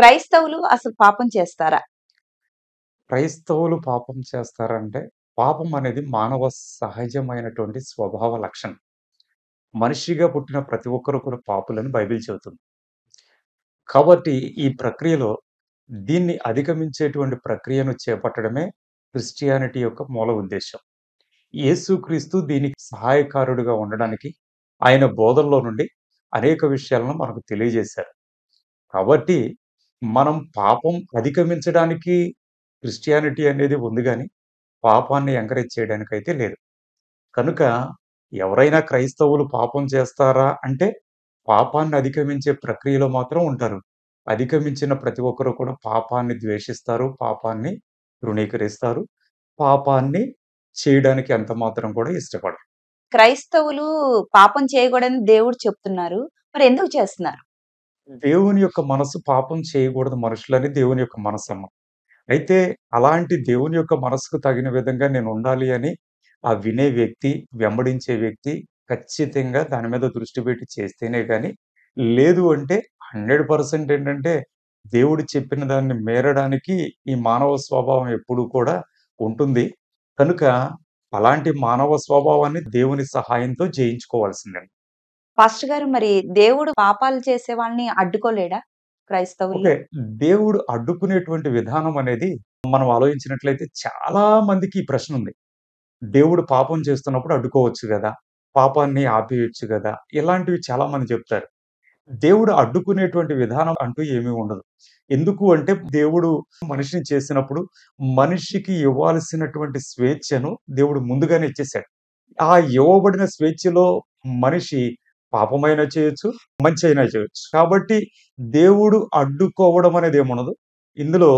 క్రైస్తవులు అసలు పాపం చేస్తారా క్రైస్తవులు పాపం చేస్తారంటే పాపం అనేది మానవ సహజమైనటువంటి స్వభావ లక్షణం మనిషిగా పుట్టిన ప్రతి ఒక్కరు కూడా పాపులని బైబిల్ చెబుతుంది కాబట్టి ఈ ప్రక్రియలో దీన్ని అధిగమించేటువంటి ప్రక్రియను చేపట్టడమే క్రిస్టియానిటీ యొక్క మూల ఉద్దేశం యేసుక్రీస్తు దీనికి సహాయకారుడిగా ఉండడానికి ఆయన బోధల్లో నుండి అనేక విషయాలను మనకు తెలియజేశారు కాబట్టి మనం పాపం అధిగమించడానికి క్రిస్టియానిటీ అనేది ఉంది కానీ పాపాన్ని ఎంకరేజ్ చేయడానికి అయితే లేదు. కనుక ఎవరైనా క్రైస్తవులు పాపం చేస్తారా? అంటే పాపాన్ని అధిగమించే ప్రక్రియలో మాత్రం ఉంటారు. అధిగమించిన ప్రతి ఒక్కరు కూడా పాపాన్ని ద్వేషిస్తారు. పాపాన్ని తృణీకరిస్తారు. పాపాన్ని చేయడానికి ఎంత మాత్రం కూడా ఇష్టపడరు. క్రైస్తవులు పాపం చేయకూడదని దేవుడు చెప్తున్నారు. మరి ఎందుకు చేస్తున్నారు? దేవుని యొక్క మనసు పాపం చేయకూడదు మనుషులని దేవుని యొక్క మనసు అయితే అలాంటి దేవుని యొక్క మనసుకు తగిన విధంగా నేను ఉండాలి అని ఆ వినే వ్యక్తి వెంబడించే వ్యక్తి ఖచ్చితంగా దాని మీద దృష్టి పెట్టి చేస్తేనే కానీ లేదు అంటే హండ్రెడ్ పర్సెంట్ ఏంటంటే దేవుడు చెప్పిన దాన్ని మేరడానికి ఈ మానవ స్వభావం ఎప్పుడూ కూడా ఉంటుంది కనుక అలాంటి మానవ స్వభావాన్ని దేవుని సహాయంతో జయించుకోవాల్సిందండి ఫస్ట్ గారు మరి దేవుడు పాపాలు చేసే వాళ్ళని అడ్డుకోలేడా క్రైస్తవులు దేవుడు అడ్డుకునేటువంటి విధానం అనేది మనం ఆలోచించినట్లయితే చాలా మందికి ఈ ప్రశ్న ఉంది దేవుడు పాపం చేస్తున్నప్పుడు అడ్డుకోవచ్చు కదా పాపాన్ని ఆపేయచ్చు కదా ఇలాంటివి చాలా మంది చెప్తారు దేవుడు అడ్డుకునేటువంటి విధానం అంటూ ఏమీ ఉండదు ఎందుకు అంటే దేవుడు మనిషిని చేసినప్పుడు మనిషికి ఇవ్వాల్సినటువంటి స్వేచ్ఛను దేవుడు ముందుగానే ఇచ్చేశాడు ఆ ఇవ్వబడిన స్వేచ్ఛలో మనిషి పాపమైనా చేయొచ్చు మంచి అయినా చేయొచ్చు కాబట్టి దేవుడు అడ్డుకోవడం అనేది ఏమున్నదు ఇందులో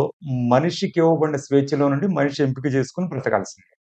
మనిషికి ఇవ్వబడిన స్వేచ్ఛలో నుండి మనిషి ఎంపిక చేసుకుని బ్రతకాల్సిందే